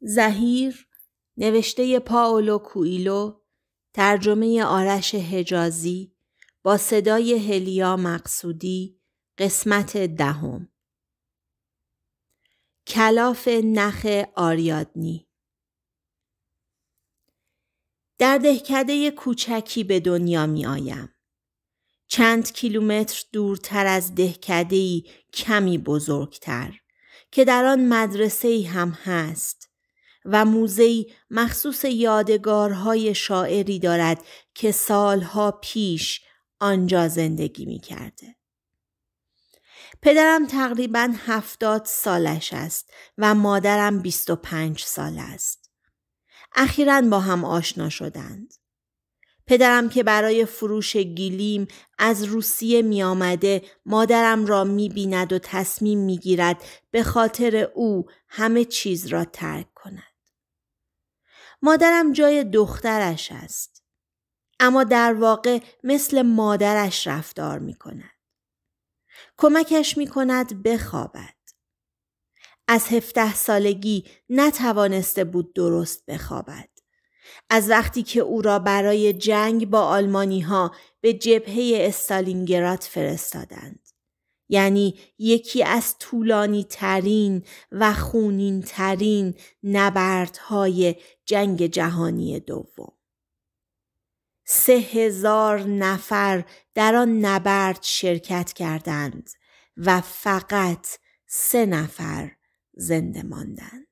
زهیر نوشته پاولو کویلو ترجمه آرش هجازی، با صدای هلیا مقصودی قسمت دهم کلاف نخ آریادنی در دهکده کوچکی به دنیا می آیم. چند کیلومتر دورتر از دهکدهی کمی بزرگتر که در آن مدرسه هم هست و موزهی مخصوص یادگارهای شاعری دارد که سالها پیش آنجا زندگی می کرده. پدرم تقریبا هفتاد سالش است و مادرم بیست و پنج سال است. اخیرا با هم آشنا شدند. پدرم که برای فروش گیلیم از روسیه می آمده مادرم را می بیند و تصمیم می گیرد به خاطر او همه چیز را ترک مادرم جای دخترش است. اما در واقع مثل مادرش رفتار می کند. کمکش می کند بخوابد. از هفته سالگی نتوانسته بود درست بخوابد. از وقتی که او را برای جنگ با آلمانی ها به جبهه استالینگراد فرستادند. یعنی یکی از طولانی ترین و خونین ترین نبردهای جنگ جهانی دوم. سه هزار نفر در آن نبرد شرکت کردند و فقط سه نفر زنده ماندند.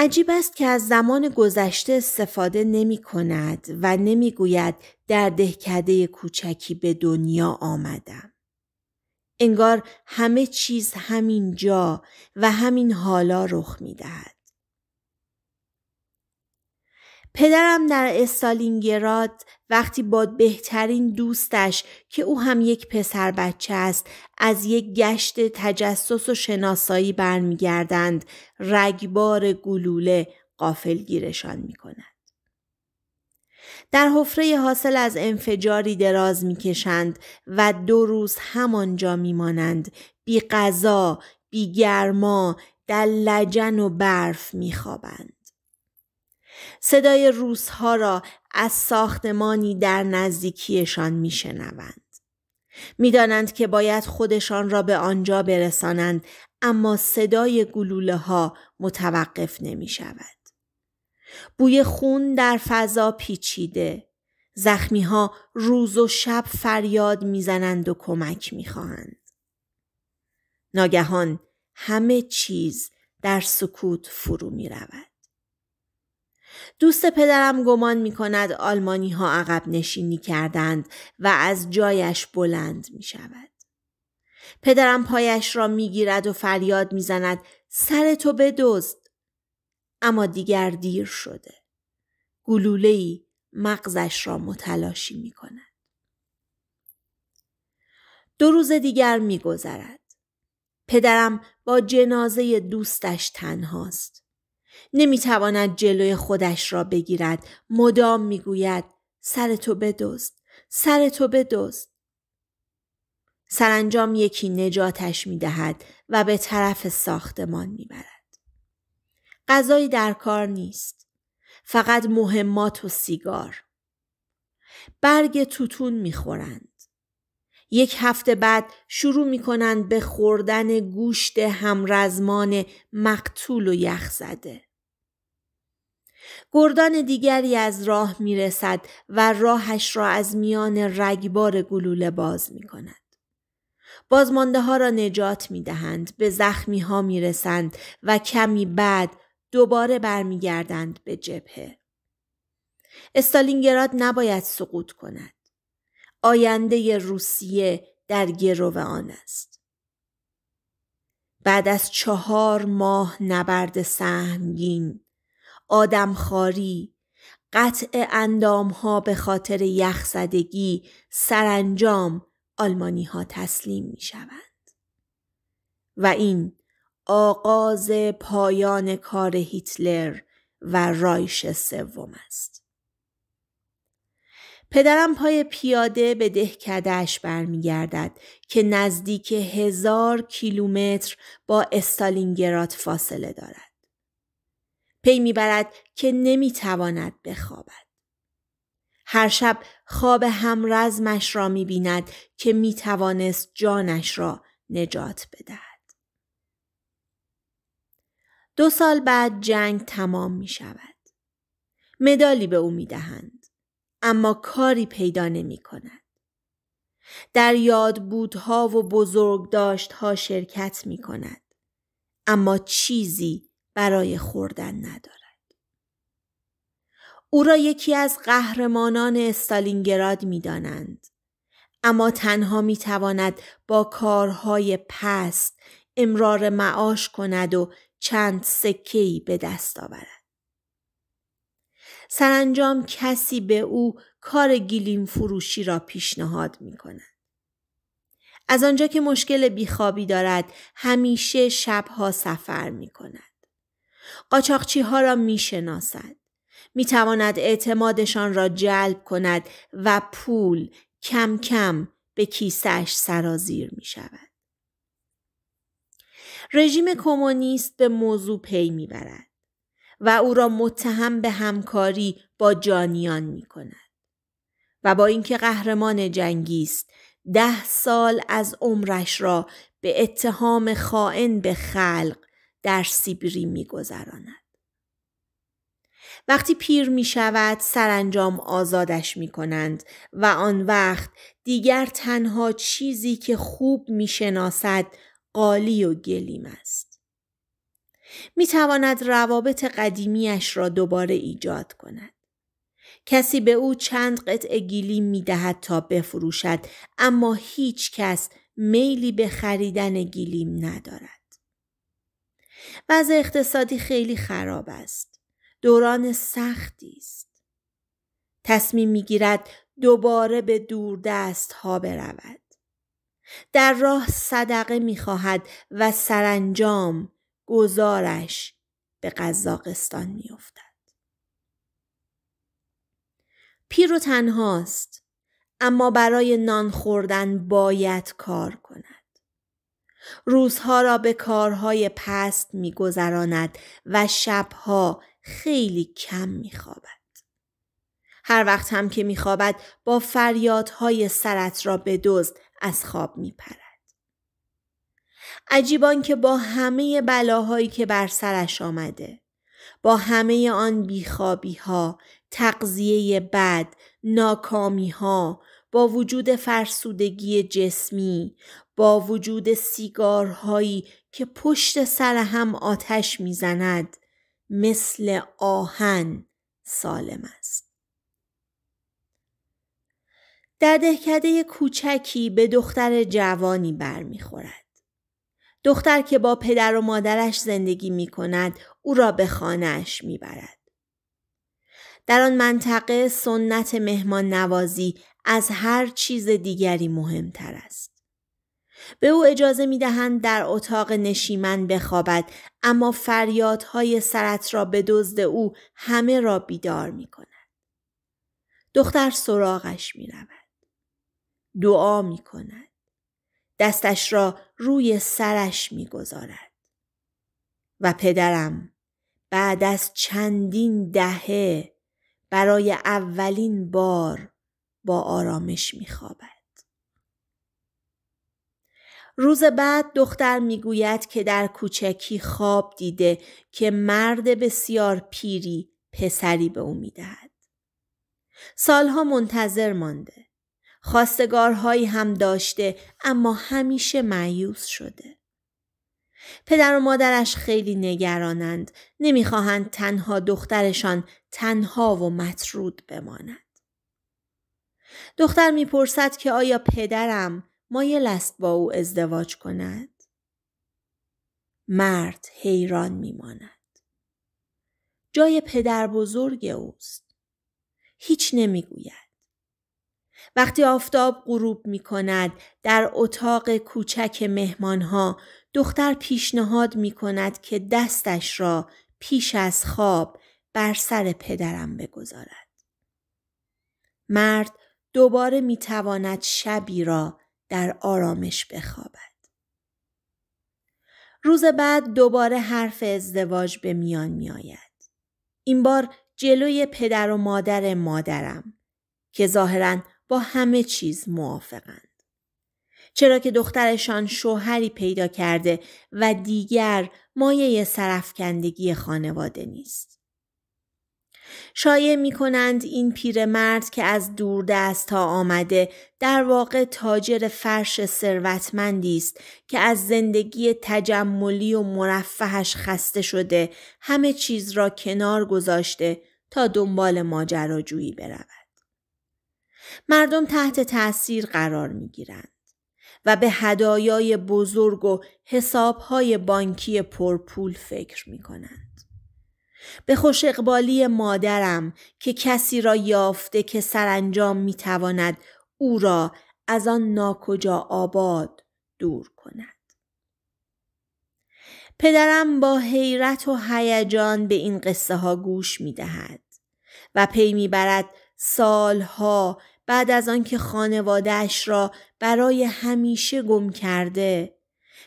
عجیب است که از زمان گذشته استفاده نمی کند و نمی گوید در دهکده کوچکی به دنیا آمدم. انگار همه چیز همین جا و همین حالا رخ می دهد. پدرم در استالینگراد وقتی با بهترین دوستش که او هم یک پسر بچه است از یک گشت تجسس و شناسایی برمیگردند رگبار گلوله قافلگیرشان می کند. در حفره حاصل از انفجاری دراز میکشند و دو روز همانجا میمانند بی غذا بی گرما در لجن و برف میخوابند صدای روزها را از ساختمانی در نزدیکیشان میشنوند. میدانند که باید خودشان را به آنجا برسانند اما صدای گلوله ها متوقف نمی شود. بوی خون در فضا پیچیده. زخمی ها روز و شب فریاد میزنند و کمک میخواهند. ناگهان همه چیز در سکوت فرو می رود. دوست پدرم گمان می کند آلمانی ها عقب نشینی کردند و از جایش بلند می شود. پدرم پایش را می گیرد و فریاد می زند سر تو دوست اما دیگر دیر شده. گلولهی مغزش را متلاشی می کند. دو روز دیگر می گذرد. پدرم با جنازه دوستش تنهاست. نمیتواند جلوی خودش را بگیرد مدام میگوید سر تو بدزد سر تو بدزد سرانجام یکی نجاتش میدهد و به طرف ساختمان میبرد غذایی در کار نیست فقط مهمات و سیگار برگ توتون میخورند یک هفته بعد شروع می کنند به خوردن گوشت همرزمان مقتول و یخ زده. گردان دیگری از راه می رسد و راهش را از میان رگبار گلوله باز می کند. بازمانده ها را نجات می دهند، به زخمی ها می رسند و کمی بعد دوباره برمیگردند به جبهه. استالینگراد نباید سقوط کند. آینده روسیه در گرو آن است. بعد از چهار ماه نبرد سهمگین آدمخواری، قطع اندام ها به خاطر یخزدگی سرانجام آلمانی ها تسلیم می شوند. و این آغاز پایان کار هیتلر و رایش سوم است. پدرم پای پیاده به دهکدهش برمیگردد که نزدیک هزار کیلومتر با استالینگراد فاصله دارد. پی میبرد که نمیتواند بخوابد هر شب خواب همرزمش را میبیند که میتوانست جانش را نجات بدهد دو سال بعد جنگ تمام می شود. مدالی به او میدهند اما کاری پیدا نمی کند. در یاد بودها و بزرگ داشتها شرکت می کند. اما چیزی برای خوردن ندارد. او را یکی از قهرمانان استالینگراد می دانند. اما تنها می تواند با کارهای پست امرار معاش کند و چند سکهی به دست آورد. سرانجام کسی به او کار گیلیم فروشی را پیشنهاد می کند. از آنجا که مشکل بیخوابی دارد همیشه شبها سفر می کند. قاچاقچی ها را می شناسد. می تواند اعتمادشان را جلب کند و پول کم کم به کیسهش سرازیر می شود. رژیم کمونیست به موضوع پی می برد و او را متهم به همکاری با جانیان می کند. و با اینکه قهرمان جنگی است ده سال از عمرش را به اتهام خائن به خلق در سیبری گذراند. وقتی پیر می شود سرانجام آزادش می کنند و آن وقت دیگر تنها چیزی که خوب می شناسد قالی و گلیم است. می تواند روابط قدیمیش را دوباره ایجاد کند. کسی به او چند قطع گیلیم می دهد تا بفروشد اما هیچ کس میلی به خریدن گیلیم ندارد. وضع اقتصادی خیلی خراب است. دوران سختی است. تصمیم میگیرد دوباره به دور دست ها برود. در راه صدقه میخواهد و سرانجام گزارش به قزاقستان میافتد. پیرو تنهاست اما برای نان خوردن باید کار کند. روزها را به کارهای پست میگذراند و شبها خیلی کم میخوابد. هر وقت هم که میخوابد با فریادهای سرت را به دزد از خواب میپرد. عجیبان که با همه بلاهایی که بر سرش آمده با همه آن بیخوابی ها، تقضیه بد، ناکامی ها، با وجود فرسودگی جسمی با وجود سیگارهایی که پشت سر هم آتش میزند مثل آهن سالم است در دهکده کوچکی به دختر جوانی برمیخورد دختر که با پدر و مادرش زندگی می کند او را به خانهاش می برد. در آن منطقه سنت مهمان نوازی از هر چیز دیگری مهمتر است. به او اجازه می دهند در اتاق نشیمن بخوابد اما فریادهای سرت را به دزد او همه را بیدار می کند. دختر سراغش می رود. دعا می کند. دستش را روی سرش می گذارد. و پدرم بعد از چندین دهه برای اولین بار با آرامش میخوابد. روز بعد دختر میگوید که در کوچکی خواب دیده که مرد بسیار پیری پسری به او میدهد. سالها منتظر مانده. خواستگارهایی هم داشته اما همیشه معیوز شده. پدر و مادرش خیلی نگرانند نمیخواهند تنها دخترشان تنها و مطرود بماند. دختر میپرسد که آیا پدرم مایل است با او ازدواج کند مرد حیران میماند جای پدر بزرگ اوست هیچ نمیگوید وقتی آفتاب غروب می کند در اتاق کوچک مهمانها دختر پیشنهاد می کند که دستش را پیش از خواب بر سر پدرم بگذارد. مرد دوباره می تواند شبی را در آرامش بخوابد. روز بعد دوباره حرف ازدواج به میان می آید. این بار جلوی پدر و مادر مادرم که ظاهرا با همه چیز موافقند. چرا که دخترشان شوهری پیدا کرده و دیگر مایه سرفکندگی خانواده نیست. شایع می کنند این پیرمرد که از دور دست ها آمده در واقع تاجر فرش ثروتمندی است که از زندگی تجملی و مرفهش خسته شده همه چیز را کنار گذاشته تا دنبال ماجراجویی برود. مردم تحت تأثیر قرار می گیرند. و به هدایای بزرگ و حسابهای بانکی پرپول فکر می کنند. به خوش اقبالی مادرم که کسی را یافته که سرانجام میتواند او را از آن ناکجا آباد دور کند. پدرم با حیرت و هیجان به این قصه ها گوش میدهد و پی می برد سالها بعد از آنکه خانوادهش را برای همیشه گم کرده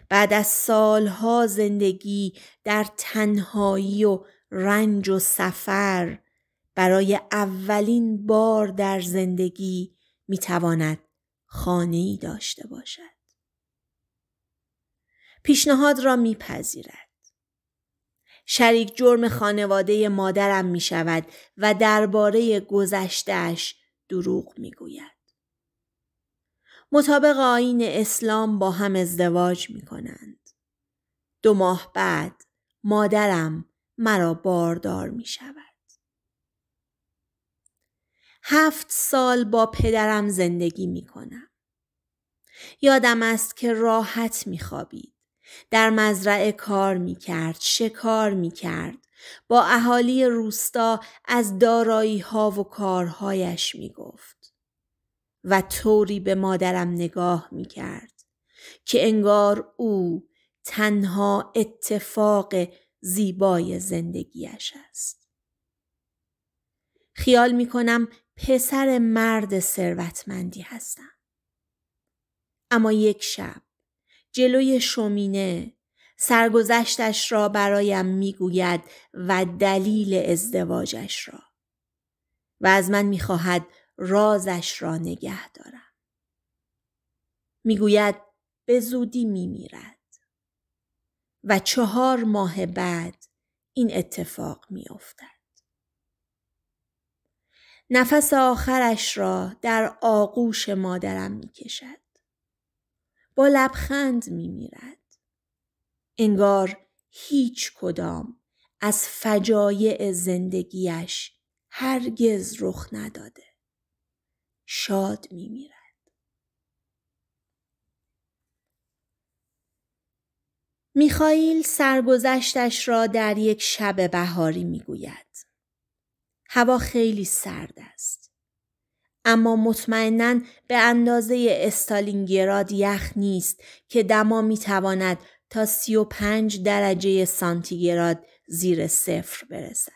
بعد از سالها زندگی در تنهایی و رنج و سفر برای اولین بار در زندگی میتواند تواند خانه ای داشته باشد. پیشنهاد را میپذیرد. شریک جرم خانواده مادرم می شود و درباره گذشتهش دروغ می گوید. مطابق آین اسلام با هم ازدواج می کنند. دو ماه بعد مادرم مرا باردار می شود. هفت سال با پدرم زندگی می کنم. یادم است که راحت می خوابید. در مزرعه کار می کرد، شکار می کرد. با اهالی روستا از دارایی ها و کارهایش می گفت. و طوری به مادرم نگاه می کرد که انگار او تنها اتفاق زیبای زندگیش است. خیال می کنم پسر مرد ثروتمندی هستم. اما یک شب جلوی شومینه سرگذشتش را برایم میگوید و دلیل ازدواجش را و از من میخواهد رازش را نگه دارم میگوید به زودی میمیرد و چهار ماه بعد این اتفاق می افتد. نفس آخرش را در آغوش مادرم می کشد. با لبخند می میرد. انگار هیچ کدام از فجایع زندگیش هرگز رخ نداده. شاد می میرد. میخائیل سرگذشتش را در یک شب بهاری میگوید. هوا خیلی سرد است. اما مطمئنا به اندازه استالینگراد یخ نیست که دما میتواند تا 35 درجه سانتیگراد زیر صفر برسد.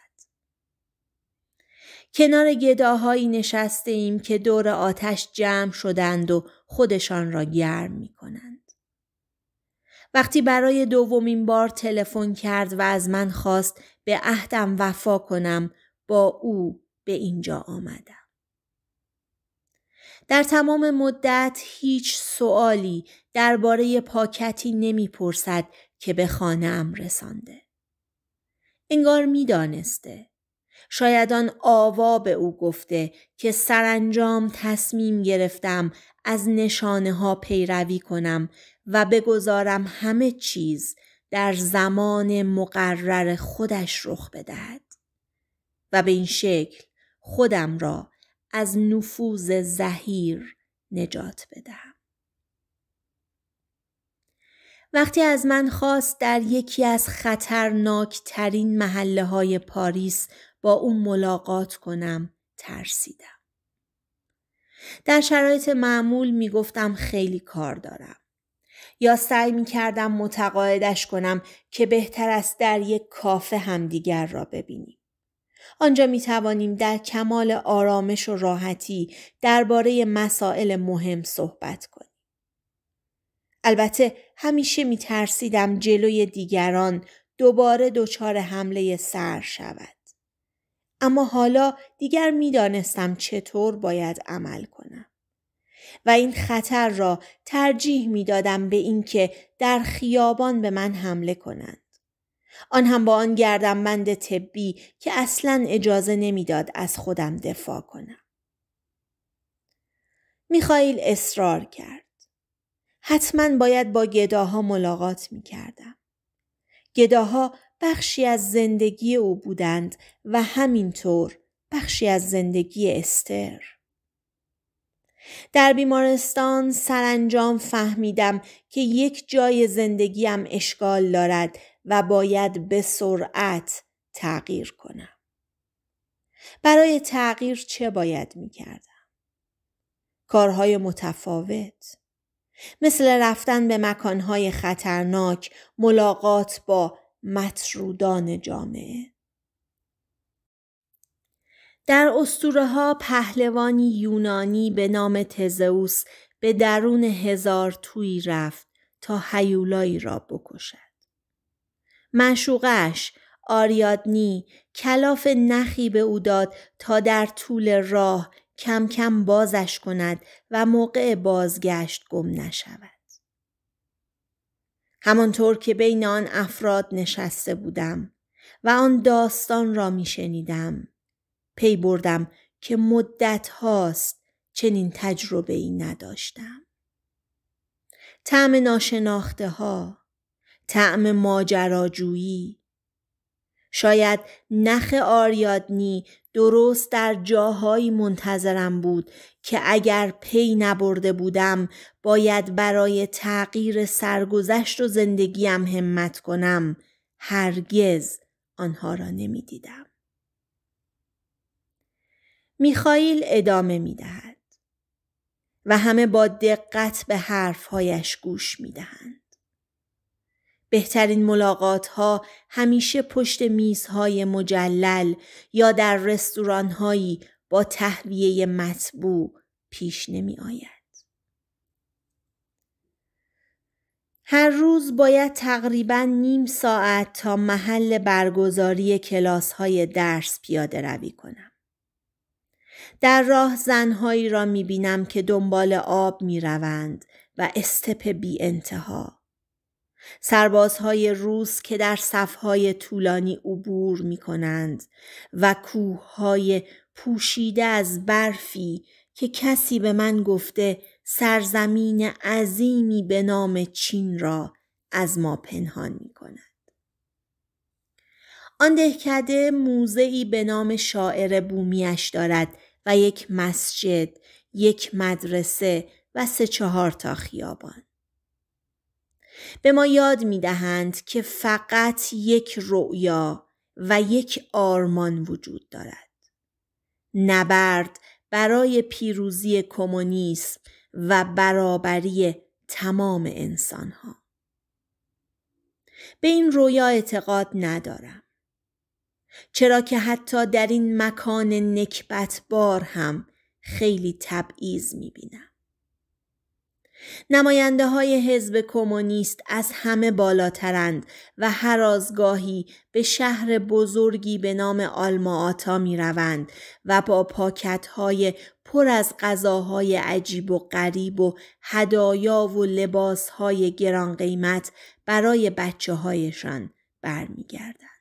کنار گداهایی نشسته ایم که دور آتش جمع شدند و خودشان را گرم می کنند. وقتی برای دومین بار تلفن کرد و از من خواست به عهدم وفا کنم با او به اینجا آمدم. در تمام مدت هیچ سوالی درباره پاکتی نمیپرسد که به خانه ام رسانده. انگار میدانسته. شاید آن آوا به او گفته که سرانجام تصمیم گرفتم از نشانه ها پیروی کنم و بگذارم همه چیز در زمان مقرر خودش رخ بدهد و به این شکل خودم را از نفوذ زهیر نجات بدهم. وقتی از من خواست در یکی از خطرناکترین محله های پاریس با او ملاقات کنم ترسیدم. در شرایط معمول می گفتم خیلی کار دارم. یا سعی می کردم متقاعدش کنم که بهتر است در یک کافه همدیگر را ببینیم. آنجا می توانیم در کمال آرامش و راحتی درباره مسائل مهم صحبت کنیم. البته همیشه می ترسیدم جلوی دیگران دوباره دچار حمله سر شود. اما حالا دیگر می دانستم چطور باید عمل کنم. و این خطر را ترجیح می دادم به اینکه در خیابان به من حمله کنند. آن هم با آن گردنبند طبی که اصلا اجازه نمیداد از خودم دفاع کنم. میخائیل اصرار کرد. حتما باید با گداها ملاقات می کردم. گداها بخشی از زندگی او بودند و همینطور بخشی از زندگی استر. در بیمارستان سرانجام فهمیدم که یک جای زندگیم اشکال دارد و باید به سرعت تغییر کنم. برای تغییر چه باید می کردم؟ کارهای متفاوت مثل رفتن به مکانهای خطرناک ملاقات با مطرودان جامعه در اسطوره ها پهلوانی یونانی به نام تزئوس به درون هزار توی رفت تا هیولایی را بکشد. مشوقش آریادنی کلاف نخی به او داد تا در طول راه کم کم بازش کند و موقع بازگشت گم نشود. همانطور که بین آن افراد نشسته بودم و آن داستان را می شنیدم. پی بردم که مدت هاست چنین تجربه ای نداشتم. طعم ناشناخته ها، طعم ماجراجویی شاید نخ آریادنی درست در جاهایی منتظرم بود که اگر پی نبرده بودم باید برای تغییر سرگذشت و زندگیم همت کنم هرگز آنها را نمیدیدم. میخائیل ادامه میدهد و همه با دقت به حرفهایش گوش میدهند. بهترین ملاقات ها همیشه پشت میزهای مجلل یا در رستوران هایی با تهویه مطبوع پیش نمی آید. هر روز باید تقریبا نیم ساعت تا محل برگزاری کلاس های درس پیاده روی کنم. در راه زنهایی را می بینم که دنبال آب می روند و استپ بی انتها. سربازهای روس که در صفهای طولانی عبور می کنند و کوههای پوشیده از برفی که کسی به من گفته سرزمین عظیمی به نام چین را از ما پنهان می کند. آن دهکده ای به نام شاعر بومیش دارد و یک مسجد، یک مدرسه و سه چهار تا خیابان. به ما یاد می دهند که فقط یک رؤیا و یک آرمان وجود دارد. نبرد برای پیروزی کمونیسم و برابری تمام انسانها. به این رویا اعتقاد ندارم. چرا که حتی در این مکان نکبت بار هم خیلی تبعیض بینم. نماینده های حزب کمونیست از همه بالاترند و هر آزگاهی به شهر بزرگی به نام آلما آتا می روند و با پاکت های پر از غذاهای عجیب و غریب و هدایا و لباس های گران قیمت برای بچه هایشان برمیگردند.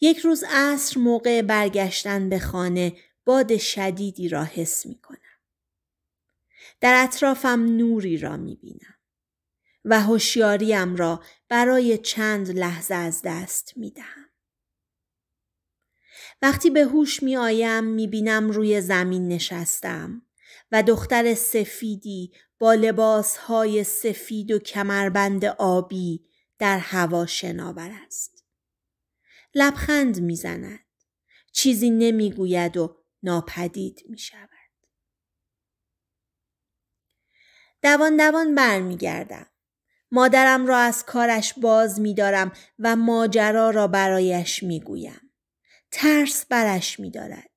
یک روز عصر موقع برگشتن به خانه باد شدیدی را حس می کنم. در اطرافم نوری را می بینم و هوشیاریم را برای چند لحظه از دست می دهم. وقتی به هوش می آیم می بینم روی زمین نشستم و دختر سفیدی با لباسهای سفید و کمربند آبی در هوا شناور است. لبخند میزند. چیزی نمیگوید و ناپدید می شود. دوان دوان برمیگردم. مادرم را از کارش باز میدارم و ماجرا را برایش میگویم. ترس برش میدارد.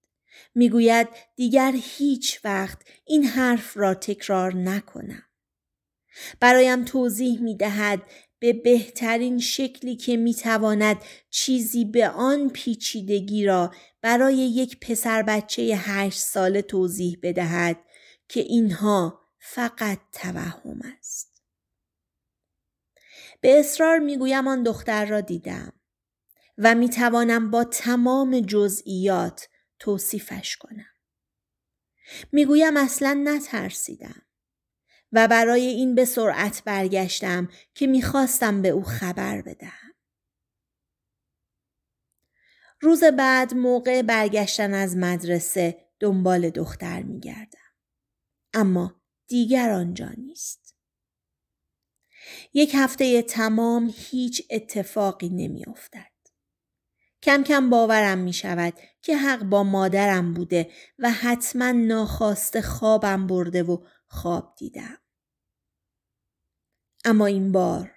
میگوید دیگر هیچ وقت این حرف را تکرار نکنم. برایم توضیح میدهد. به بهترین شکلی که میتواند چیزی به آن پیچیدگی را برای یک پسر بچه هشت ساله توضیح بدهد که اینها فقط توهم است. به اصرار میگویم آن دختر را دیدم و میتوانم با تمام جزئیات توصیفش کنم. میگویم اصلا نترسیدم. و برای این به سرعت برگشتم که میخواستم به او خبر بدهم. روز بعد موقع برگشتن از مدرسه دنبال دختر میگردم. اما دیگر آنجا نیست. یک هفته تمام هیچ اتفاقی نمیافتد. کم کم باورم می شود که حق با مادرم بوده و حتما ناخواسته خوابم برده و خواب دیدم. اما این بار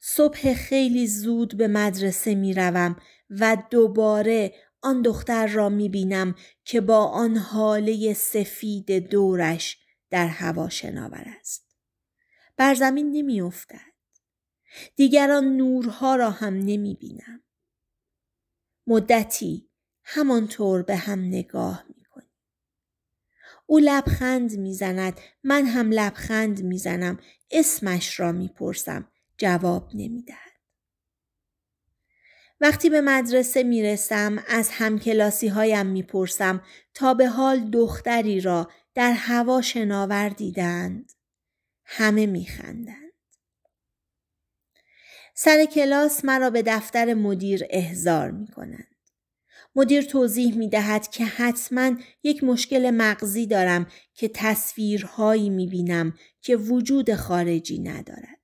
صبح خیلی زود به مدرسه می روم و دوباره آن دختر را می بینم که با آن حاله سفید دورش در هوا شناور است. بر زمین نمی افتد. دیگران نورها را هم نمی بینم. مدتی همانطور به هم نگاه می او لبخند میزند من هم لبخند میزنم اسمش را میپرسم جواب نمیدهد وقتی به مدرسه میرسم از همکلاسی هایم میپرسم تا به حال دختری را در هوا شناور دیدند همه میخندند سر کلاس مرا به دفتر مدیر احضار می مدیر توضیح می دهد که حتما یک مشکل مغزی دارم که تصویرهایی می بینم که وجود خارجی ندارد.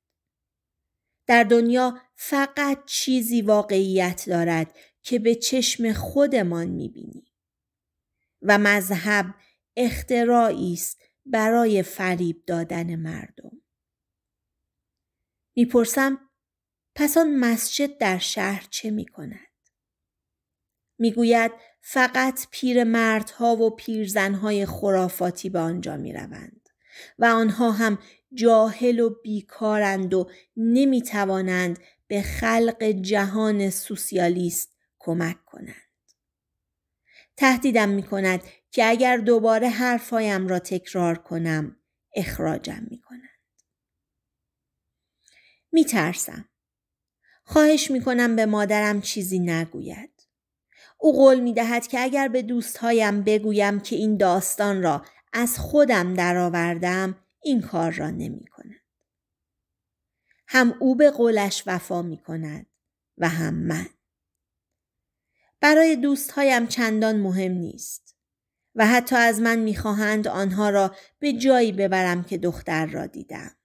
در دنیا فقط چیزی واقعیت دارد که به چشم خودمان می بینیم. و مذهب اختراعی است برای فریب دادن مردم. میپرسم پس آن مسجد در شهر چه می کند؟ میگوید فقط پیر مردها و پیرزنهای خرافاتی به آنجا می روند و آنها هم جاهل و بیکارند و نمی توانند به خلق جهان سوسیالیست کمک کنند. تهدیدم می کند که اگر دوباره حرفهایم را تکرار کنم اخراجم می کنند. می ترسم. خواهش می کنم به مادرم چیزی نگوید. او قول می دهد که اگر به دوستهایم بگویم که این داستان را از خودم درآوردم این کار را نمی کند. هم او به قولش وفا می کند و هم من. برای دوستهایم چندان مهم نیست و حتی از من میخواهند آنها را به جایی ببرم که دختر را دیدم.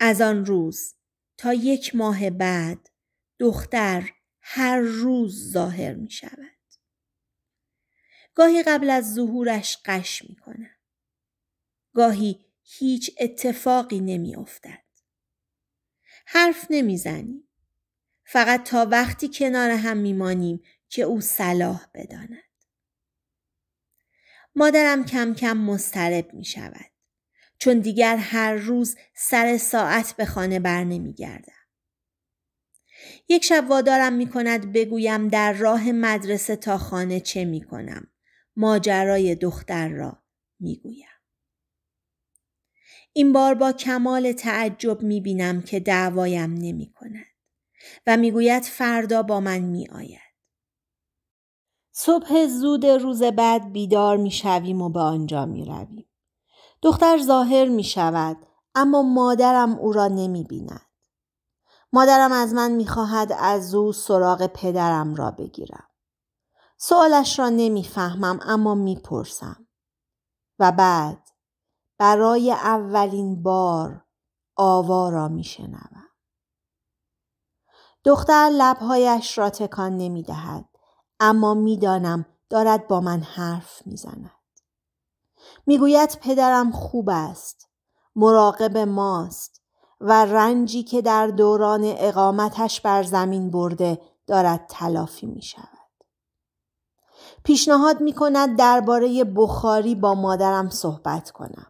از آن روز تا یک ماه بعد دختر هر روز ظاهر می شود. گاهی قبل از ظهورش قش می کنم. گاهی هیچ اتفاقی نمی افتد. حرف نمی زنیم فقط تا وقتی کنار هم مانیم که او صلاح بداند. مادرم کم کم مسترب می شود. چون دیگر هر روز سر ساعت به خانه بر نمی گردم. یک شب وادارم می کند بگویم در راه مدرسه تا خانه چه می کنم. ماجرای دختر را می گویم. این بار با کمال تعجب می بینم که دعوایم نمی کند و می گوید فردا با من می آید. صبح زود روز بعد بیدار می شویم و به آنجا می رویم. دختر ظاهر می شود اما مادرم او را نمی بیند. مادرم از من میخواهد از او سراغ پدرم را بگیرم. سوالش را نمیفهمم اما میپرسم. و بعد برای اولین بار آوا را میشنوم. دختر لبهایش را تکان نمیدهد اما میدانم دارد با من حرف میزند. میگوید پدرم خوب است. مراقب ماست. و رنجی که در دوران اقامتش بر زمین برده دارد تلافی می شود. پیشنهاد می کند درباره بخاری با مادرم صحبت کنم.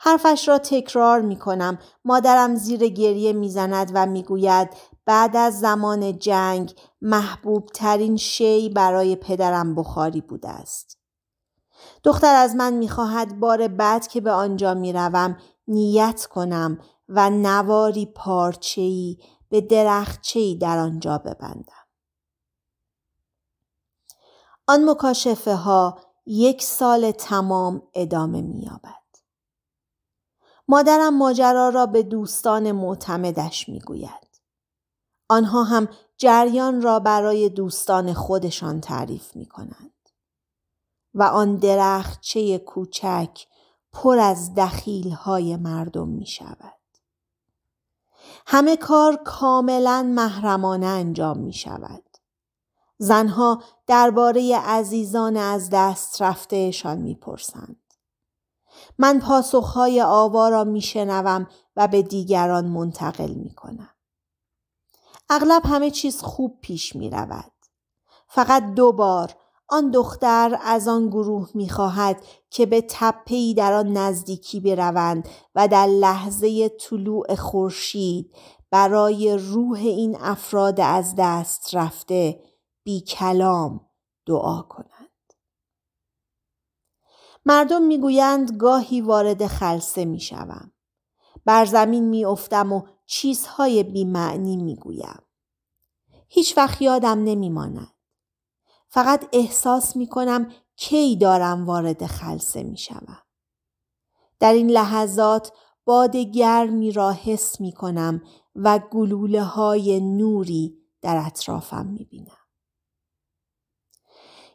حرفش را تکرار می کنم. مادرم زیر گریه می زند و می گوید بعد از زمان جنگ محبوب ترین شی برای پدرم بخاری بوده است. دختر از من خواهد بار بعد که به آنجا میروم نیت کنم و نواری پارچه‌ای به درخچه‌ای در آنجا ببندم. آن مکاشفه ها یک سال تمام ادامه مییابد مادرم ماجرا را به دوستان معتمدش میگوید. آنها هم جریان را برای دوستان خودشان تعریف می و آن درخچه کوچک پر از دخیل های مردم می شود. همه کار کاملا محرمانه انجام می شود. زنها درباره عزیزان از دست رفتهشان میپرسند. من پاسخهای آوا را میشنوم و به دیگران منتقل می کنم. اغلب همه چیز خوب پیش می رود. فقط دو بار آن دختر از آن گروه خواهد که به تپهی در آن نزدیکی بروند و در لحظه طلوع خورشید برای روح این افراد از دست رفته بی کلام دعا کنند مردم میگویند گاهی وارد خلسه میشوم بر زمین میافتم و چیزهای می میگویم هیچ وقت یادم نمیماند فقط احساس می کنم کی دارم وارد خلصه می شوم. در این لحظات باد گرمی را حس می کنم و گلوله های نوری در اطرافم می بینم.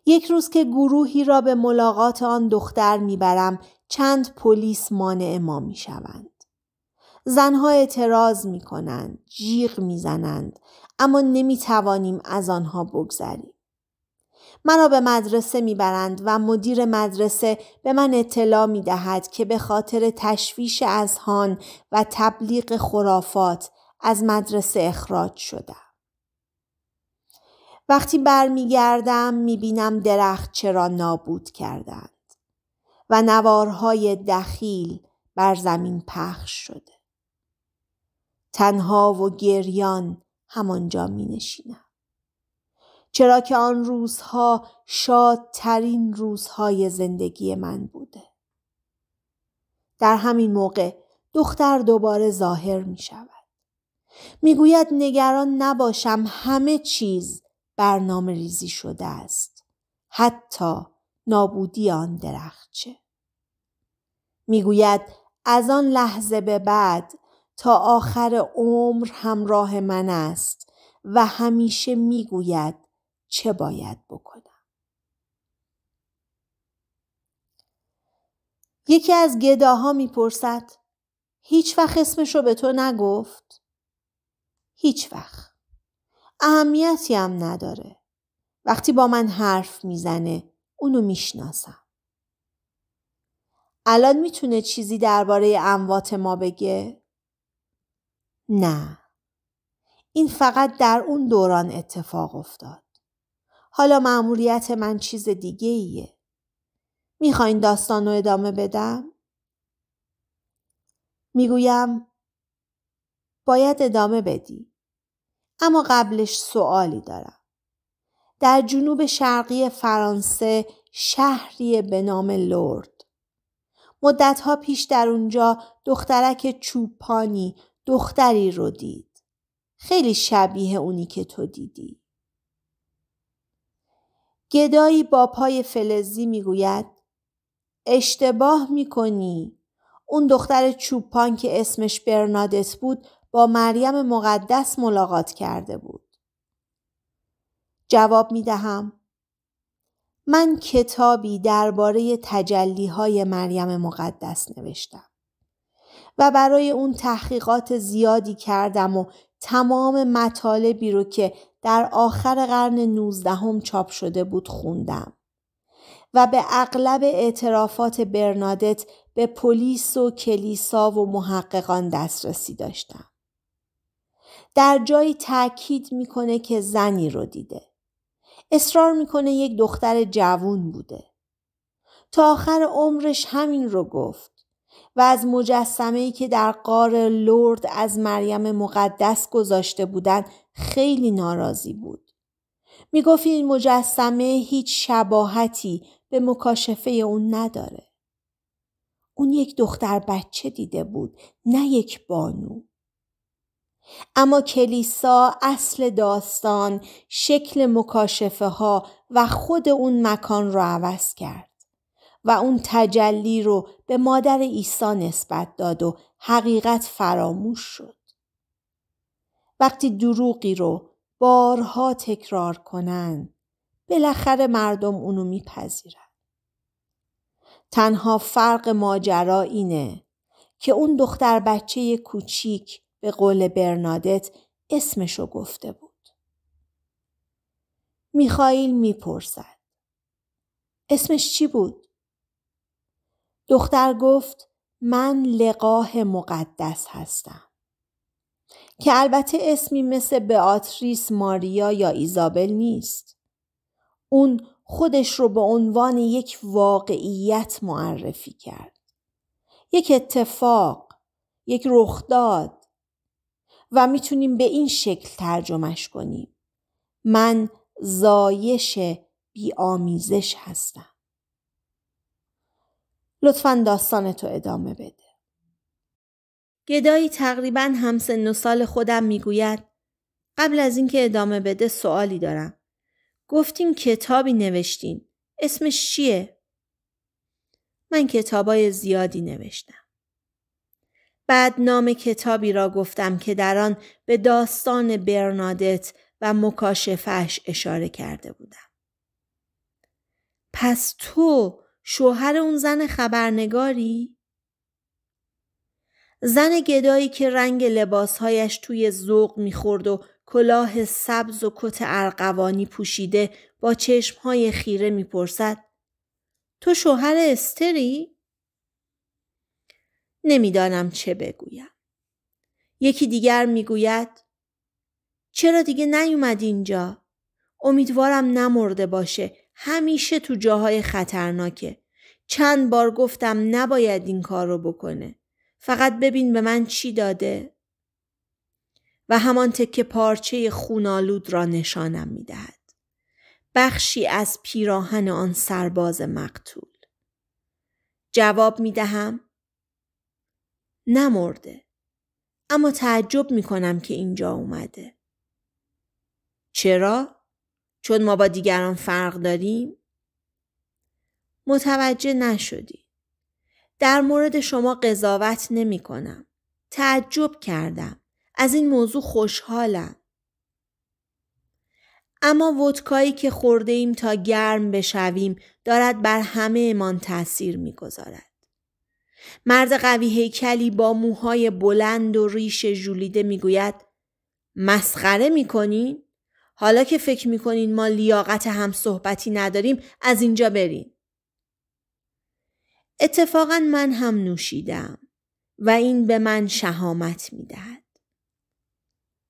یک روز که گروهی را به ملاقات آن دختر میبرم چند پلیس مانع ما شوند. زنها اعتراض می کنند، جیغ میزنند اما نمی توانیم از آنها بگذریم مرا به مدرسه میبرند و مدیر مدرسه به من اطلاع میدهد که به خاطر تشویش اذهان و تبلیغ خرافات از مدرسه اخراج شدم. وقتی برمیگردم میبینم درخت چرا نابود کردند و نوارهای دخیل بر زمین پخش شده. تنها و گریان همانجا می نشینم. چرا که آن روزها شادترین روزهای زندگی من بوده. در همین موقع دختر دوباره ظاهر می شود. می گوید نگران نباشم همه چیز برنامه ریزی شده است. حتی نابودی آن درخچه. میگوید از آن لحظه به بعد تا آخر عمر همراه من است و همیشه میگوید چه باید بکنم یکی از گداها میپرسد هیچ وقت اسمش رو به تو نگفت هیچ وقت اهمیتی هم نداره وقتی با من حرف میزنه اونو میشناسم الان میتونه چیزی درباره اموات ما بگه؟ نه این فقط در اون دوران اتفاق افتاد حالا معمولیت من چیز دیگه ایه. میخواین داستان رو ادامه بدم؟ میگویم باید ادامه بدی. اما قبلش سوالی دارم. در جنوب شرقی فرانسه شهری به نام لورد. مدتها پیش در اونجا دخترک چوپانی دختری رو دید. خیلی شبیه اونی که تو دیدی. گدایی با پای فلزی میگوید اشتباه میکنی اون دختر چوپان که اسمش برنادت بود با مریم مقدس ملاقات کرده بود جواب میدهم، من کتابی درباره تجلی های مریم مقدس نوشتم و برای اون تحقیقات زیادی کردم و تمام مطالبی رو که در آخر قرن نوزدهم چاپ شده بود خوندم و به اغلب اعترافات برنادت به پلیس و کلیسا و محققان دسترسی داشتم. در جایی تاکید میکنه که زنی رو دیده. اصرار میکنه یک دختر جوون بوده. تا آخر عمرش همین رو گفت و از مجسمه‌ای که در قار لرد از مریم مقدس گذاشته بودند خیلی ناراضی بود. می گفت این مجسمه هیچ شباهتی به مکاشفه اون نداره. اون یک دختر بچه دیده بود نه یک بانو. اما کلیسا اصل داستان شکل مکاشفه ها و خود اون مکان رو عوض کرد و اون تجلی رو به مادر عیسی نسبت داد و حقیقت فراموش شد. وقتی دروغی رو بارها تکرار کنن بالاخره مردم اونو میپذیرن. تنها فرق ماجرا اینه که اون دختر بچه کوچیک به قول برنادت اسمشو گفته بود. میخایل میپرسد. اسمش چی بود؟ دختر گفت من لقاه مقدس هستم. که البته اسمی مثل بیاتریس، ماریا یا ایزابل نیست. اون خودش رو به عنوان یک واقعیت معرفی کرد. یک اتفاق، یک رخداد و میتونیم به این شکل ترجمهش کنیم. من زایش بیامیزش هستم. لطفا داستانتو ادامه بده. گدایی تقریبا همسن و سال خودم میگوید قبل از اینکه ادامه بده سوالی دارم. گفتین کتابی نوشتین. اسمش چیه؟ من کتابای زیادی نوشتم. بعد نام کتابی را گفتم که در آن به داستان برنادت و مکاشفش اشاره کرده بودم. پس تو شوهر اون زن خبرنگاری؟ زن گدایی که رنگ لباسهایش توی ذوق میخورد و کلاه سبز و کت ارقوانی پوشیده با چشمهای خیره میپرسد تو شوهر استری؟ نمیدانم چه بگویم. یکی دیگر میگوید چرا دیگه نیومد اینجا؟ امیدوارم نمرده باشه. همیشه تو جاهای خطرناکه. چند بار گفتم نباید این کار رو بکنه. فقط ببین به من چی داده و همان تکه پارچه خونالود را نشانم دهد. بخشی از پیراهن آن سرباز مقتول جواب می دهم نمرده اما تعجب کنم که اینجا اومده چرا چون ما با دیگران فرق داریم متوجه نشدیم. در مورد شما قضاوت نمی کنم. تعجب کردم. از این موضوع خوشحالم. اما ودکایی که خورده ایم تا گرم بشویم دارد بر همه امان تأثیر می گذارد. مرد قوی هیکلی با موهای بلند و ریش می میگوید مسخره میکنین؟ حالا که فکر میکنین ما لیاقت هم صحبتی نداریم از اینجا برین. اتفاقا من هم نوشیدم و این به من شهامت میدهد.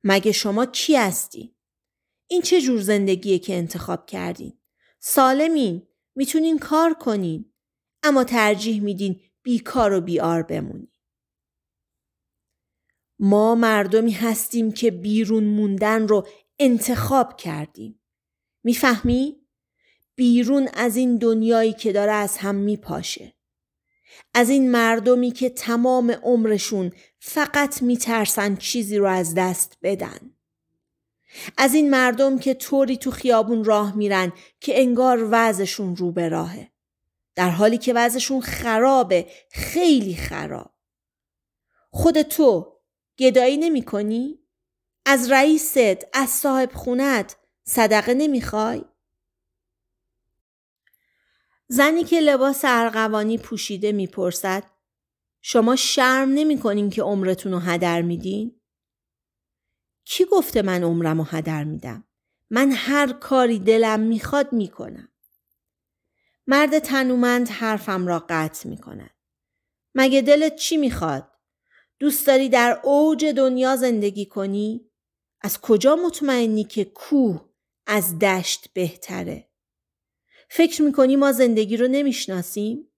مگه شما کی هستی؟ این چه جور زندگیه که انتخاب کردین؟ سالمین، میتونین کار کنین، اما ترجیح میدین بیکار و بیار بمونین. ما مردمی هستیم که بیرون موندن رو انتخاب کردیم. میفهمی؟ بیرون از این دنیایی که داره از هم میپاشه. از این مردمی که تمام عمرشون فقط میترسن چیزی رو از دست بدن. از این مردم که طوری تو خیابون راه میرن که انگار وضعشون رو به راهه. در حالی که وضعشون خرابه. خیلی خراب. خود تو گدایی نمی کنی؟ از رئیست، از صاحب خونت صدقه نمیخوای؟ زنی که لباس ارغوانی پوشیده میپرسد شما شرم نمی کنین که عمرتون رو هدر میدین؟ کی گفته من عمرم رو هدر میدم؟ من هر کاری دلم میخواد میکنم. مرد تنومند حرفم را قطع میکند. مگه دلت چی میخواد؟ دوست داری در اوج دنیا زندگی کنی؟ از کجا مطمئنی که کوه از دشت بهتره؟ فکر میکنی ما زندگی رو نمیشناسیم؟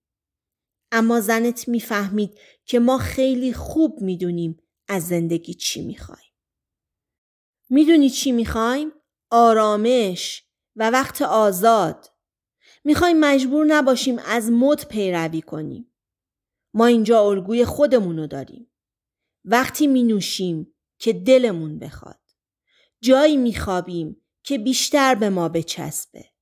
اما زنت میفهمید که ما خیلی خوب میدونیم از زندگی چی میخوایم. میدونی چی میخوایم؟ آرامش و وقت آزاد. میخوایم مجبور نباشیم از مد پیروی کنیم. ما اینجا الگوی خودمون رو داریم. وقتی مینوشیم که دلمون بخواد. جایی میخوابیم که بیشتر به ما بچسبه.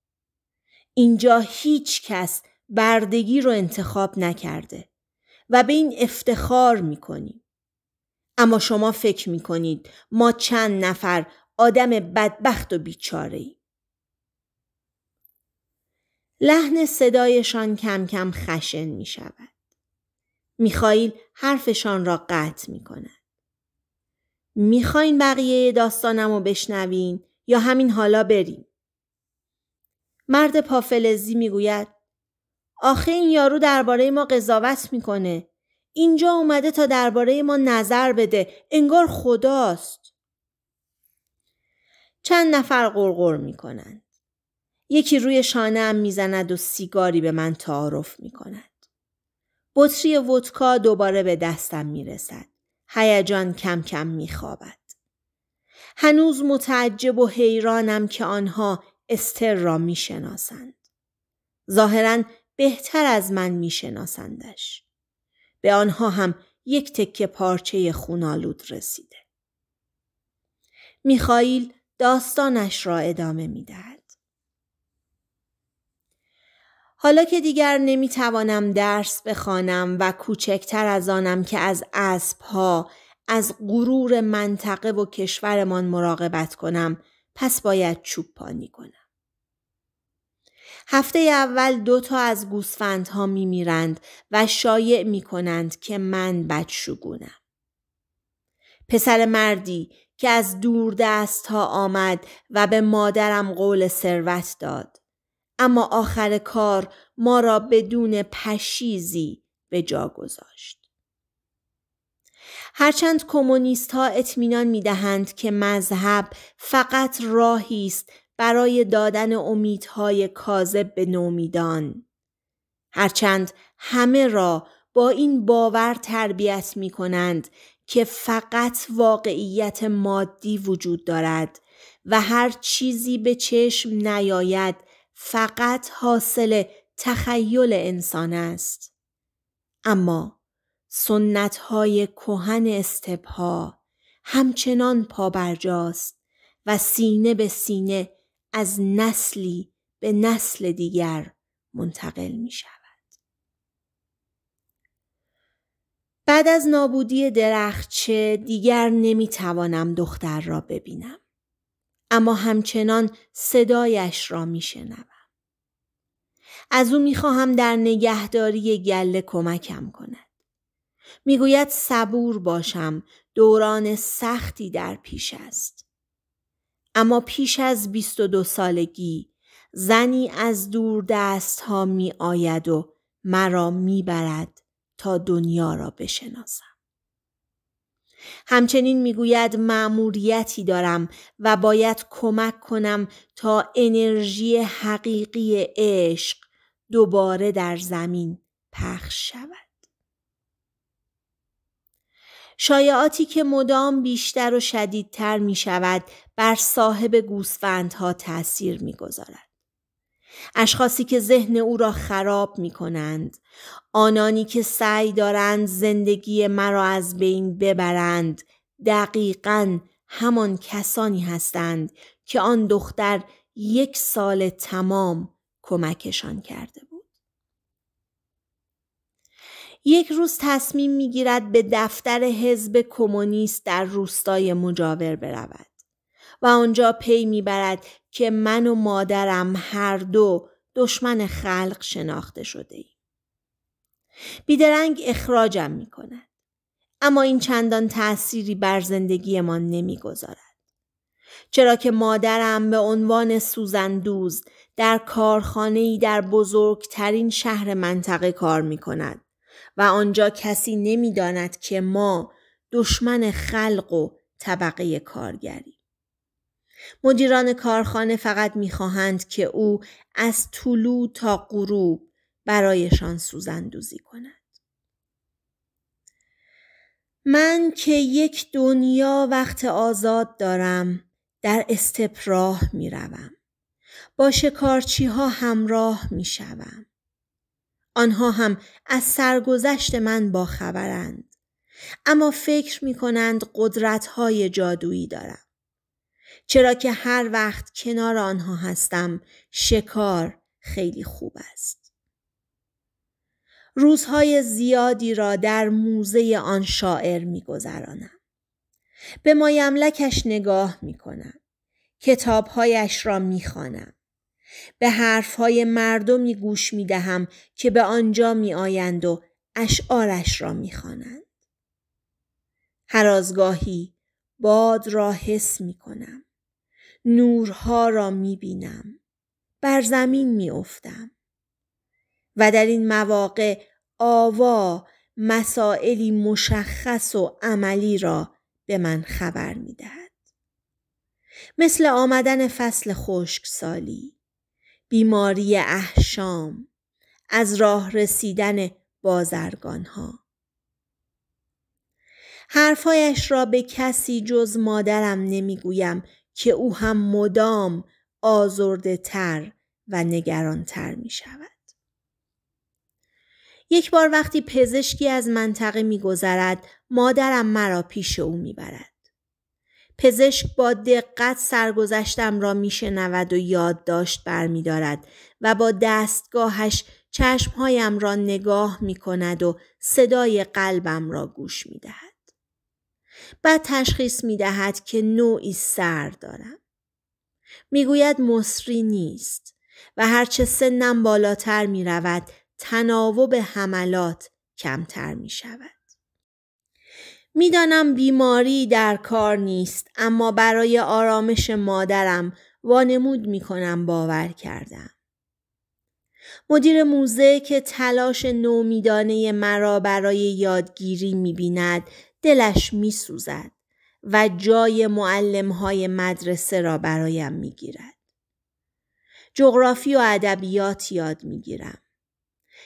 اینجا هیچ کس بردگی رو انتخاب نکرده و به این افتخار میکنیم. اما شما فکر میکنید ما چند نفر آدم بدبخت و بیچاره ایم. لحن صدایشان کم کم خشن می شود. میخائیل حرفشان را قطع می کند. میخواین بقیه داستانم رو بشنوین یا همین حالا بریم؟ مرد پافلزی میگوید آخه این یارو درباره ما قضاوت میکنه اینجا اومده تا درباره ما نظر بده انگار خداست چند نفر غرغر میکنند یکی روی ام میزند و سیگاری به من تعارف میکند بطری ودکا دوباره به دستم میرسد هیجان کم کم میخوابد هنوز متعجب و حیرانم که آنها استر را میشناسند ظاهرا بهتر از من میشناسندش. به آنها هم یک تکه پارچه خونالود رسیده. میخائیل داستانش را ادامه میدهد حالا که دیگر نمی توانم درس بخوانم و کوچکتر از آنم که از اسب از غرور منطقه و کشورمان مراقبت کنم پس باید چوب پانی کنم. هفته اول دو تا از گوسفندها میمیرند و شایع می کنند که من بدشگونم. پسر مردی که از دور دست ها آمد و به مادرم قول ثروت داد. اما آخر کار ما را بدون پشیزی به جا گذاشت. هرچند کمونیست ها اطمینان می دهند که مذهب فقط راهی است برای دادن امیدهای کاذب به نومیدان هرچند همه را با این باور تربیت می کنند که فقط واقعیت مادی وجود دارد و هر چیزی به چشم نیاید فقط حاصل تخیل انسان است. اما سنت های کهن استبها همچنان پابرجاست و سینه به سینه از نسلی به نسل دیگر منتقل می شود. بعد از نابودی درخچه دیگر نمی توانم دختر را ببینم. اما همچنان صدایش را می از او میخواهم در نگهداری گله کمکم کند. میگوید صبور باشم دوران سختی در پیش است. اما پیش از 22 سالگی زنی از دور دست ها می آید و مرا می برد تا دنیا را بشناسم. همچنین میگوید مأموریتی دارم و باید کمک کنم تا انرژی حقیقی عشق دوباره در زمین پخش شود. شایعاتی که مدام بیشتر و شدیدتر می شود بر صاحب گوسفندها تأثیر می گذارد. اشخاصی که ذهن او را خراب می کنند آنانی که سعی دارند زندگی مرا از بین ببرند دقیقا همان کسانی هستند که آن دختر یک سال تمام کمکشان کرده بود. یک روز تصمیم میگیرد به دفتر حزب کمونیست در روستای مجاور برود و آنجا پی میبرد که من و مادرم هر دو دشمن خلق شناخته شده ایم. بیدرنگ اخراجم می کند. اما این چندان تأثیری بر زندگیمان گذارد. چرا که مادرم به عنوان سوزندوز در کارخانه در بزرگترین شهر منطقه کار می کند و آنجا کسی نمیداند که ما دشمن خلق و طبقه کارگری مدیران کارخانه فقط میخواهند که او از طلوع تا غروب برایشان سوزندوزی کند من که یک دنیا وقت آزاد دارم در استپراه می روم. با شکارچی ها همراه می شوم. آنها هم از سرگذشت من باخبرند اما فکر می کنند قدرت های جادویی دارم چرا که هر وقت کنار آنها هستم شکار خیلی خوب است روزهای زیادی را در موزه آن شاعر گذرانم. به مایملکش نگاه می کنم. کتابهایش را خانم. به حرفهای مردمی گوش می دهم که به آنجا می آیند و اشعارش را می خوانند. هر باد را حس می کنم. نورها را می بینم. بر زمین می افتم. و در این مواقع آوا مسائلی مشخص و عملی را به من خبر می دهد. مثل آمدن فصل سالی. بیماری احشام از راه رسیدن بازرگان ها حرفهایش را به کسی جز مادرم نمیگویم که او هم مدام آزرده تر و نگران تر می شود. یک بار وقتی پزشکی از منطقه میگذرد مادرم مرا پیش او برد. پزشک با دقت سرگذشتم را میشنود و یادداشت برمیدارد و با دستگاهش چشمهایم را نگاه می کند و صدای قلبم را گوش می دهد. بعد تشخیص می دهد که نوعی سر دارم. میگوید مصری نیست و هرچه سنم بالاتر می رود تناوب حملات کمتر می شود. میدانم بیماری در کار نیست اما برای آرامش مادرم وانمود می باور کردم. مدیر موزه که تلاش نومیدانه مرا برای یادگیری می بیند دلش می سوزد و جای معلم های مدرسه را برایم می گیرد. جغرافی و ادبیات یاد میگیرم.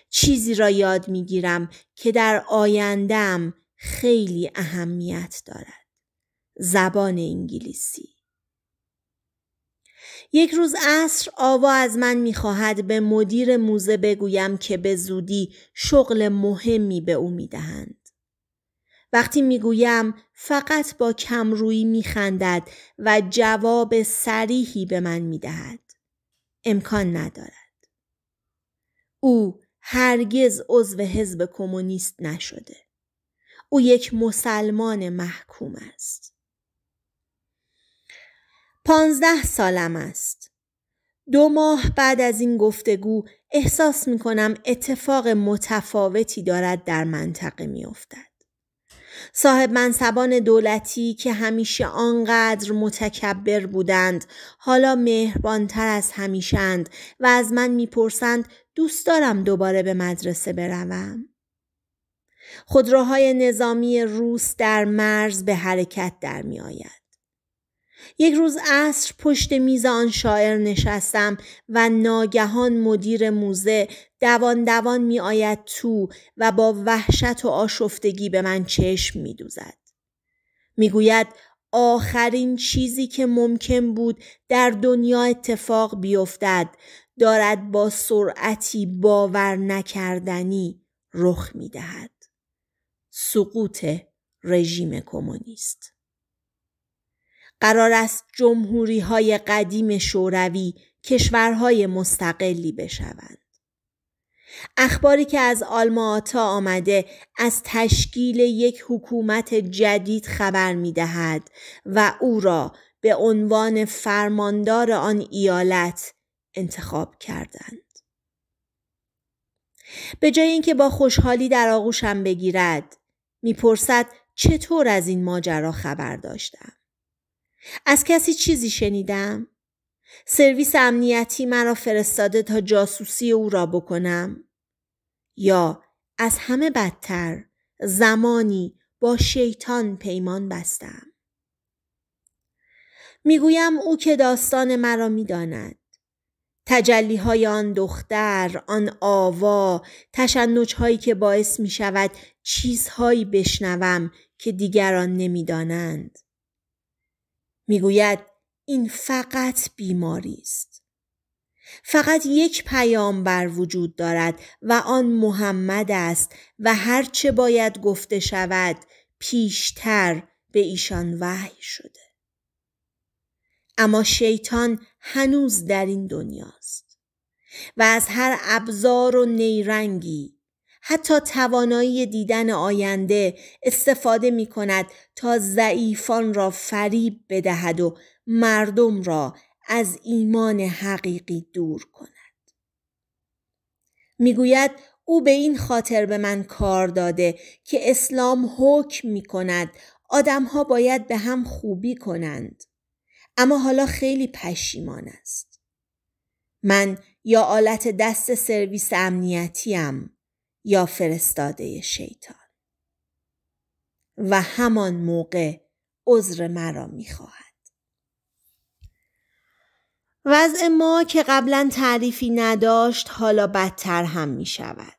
چیزی را یاد میگیرم که در آیندم خیلی اهمیت دارد. زبان انگلیسی یک روز عصر آوا از من میخواهد به مدیر موزه بگویم که به زودی شغل مهمی به او میدهند. وقتی میگویم فقط با کمرویی میخندد و جواب سریحی به من میدهد. امکان ندارد. او هرگز عضو حزب کمونیست نشده. او یک مسلمان محکوم است پانزده سالم است دو ماه بعد از این گفتگو احساس می کنم اتفاق متفاوتی دارد در منطقه می افتد. صاحب منصبان دولتی که همیشه آنقدر متکبر بودند حالا مهربانتر از همیشند و از من میپرسند دوست دارم دوباره به مدرسه بروم خودروهای نظامی روس در مرز به حرکت در می آید. یک روز عصر پشت میز آن شاعر نشستم و ناگهان مدیر موزه دوان دوان می آید تو و با وحشت و آشفتگی به من چشم می دوزد. می گوید آخرین چیزی که ممکن بود در دنیا اتفاق بیفتد دارد با سرعتی باور نکردنی رخ می دهد. سقوط رژیم کمونیست قرار است جمهوری های قدیم شوروی کشورهای مستقلی بشوند اخباری که از آلماتا آمده از تشکیل یک حکومت جدید خبر می دهد و او را به عنوان فرماندار آن ایالت انتخاب کردند. به جای اینکه با خوشحالی در آغوشم بگیرد میپرسد چطور از این ماجرا خبر داشتم از کسی چیزی شنیدم سرویس امنیتی مرا فرستاده تا جاسوسی او را بکنم یا از همه بدتر زمانی با شیطان پیمان بستم میگویم او که داستان مرا میداند تجلی های آن دختر، آن آوا، تشنج هایی که باعث می شود چیزهایی بشنوم که دیگران نمیدانند. میگوید این فقط بیماری است. فقط یک بر وجود دارد و آن محمد است و هرچه باید گفته شود پیشتر به ایشان وحی شده. اما شیطان هنوز در این دنیاست و از هر ابزار و نیرنگی حتی توانایی دیدن آینده استفاده می کند تا ضعیفان را فریب بدهد و مردم را از ایمان حقیقی دور کند. میگوید او به این خاطر به من کار داده که اسلام حکم می کند آدم باید به هم خوبی کنند. اما حالا خیلی پشیمان است. من یا آلت دست سرویس امنیتیم یا فرستاده شیطان. و همان موقع عذر مرا میخواهد. وضع ما که قبلا تعریفی نداشت حالا بدتر هم می شود.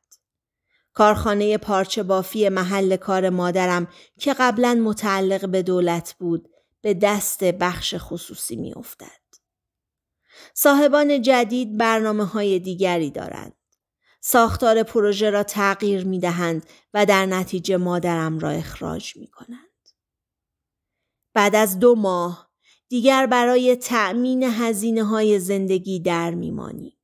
کارخانه پارچه بافی محل کار مادرم که قبلا متعلق به دولت بود به دست بخش خصوصی می افتد. صاحبان جدید برنامه های دیگری دارند. ساختار پروژه را تغییر می دهند و در نتیجه مادرم را اخراج می کنند. بعد از دو ماه دیگر برای تأمین هزینه های زندگی در میمانی.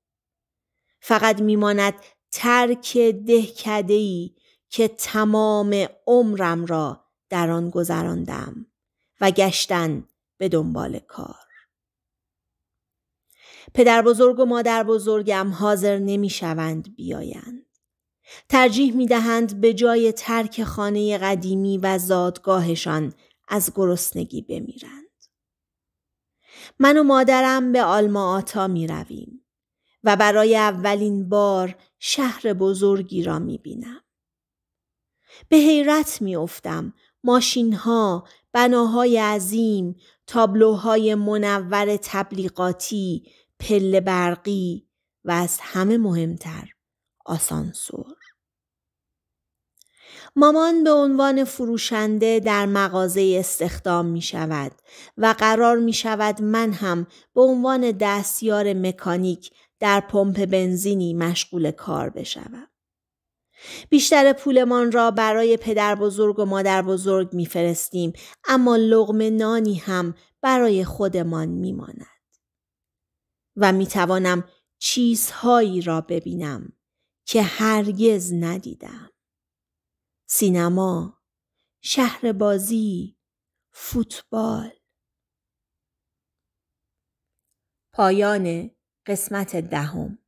فقط میماند ترک دهکدهی که تمام عمرم را در آن گذراندم و گشتن به دنبال کار. پدر بزرگ و مادر بزرگم حاضر نمی شوند بیایند. ترجیح می دهند به جای ترک خانه قدیمی و زادگاهشان از گرسنگی بمیرند. من و مادرم به آلما آتا می رویم و برای اولین بار شهر بزرگی را می بینم. به حیرت می افتم ماشین ها بناهای عظیم، تابلوهای منور تبلیغاتی، پل برقی و از همه مهمتر آسانسور. مامان به عنوان فروشنده در مغازه استخدام می شود و قرار می شود من هم به عنوان دستیار مکانیک در پمپ بنزینی مشغول کار بشوم. بیشتر پولمان را برای پدر بزرگ و مادر بزرگ میفرستیم اما لغم نانی هم برای خودمان میماند. و میتوانم چیزهایی را ببینم که هرگز ندیدم. سینما، شهر بازی، فوتبال. پایان قسمت دهم.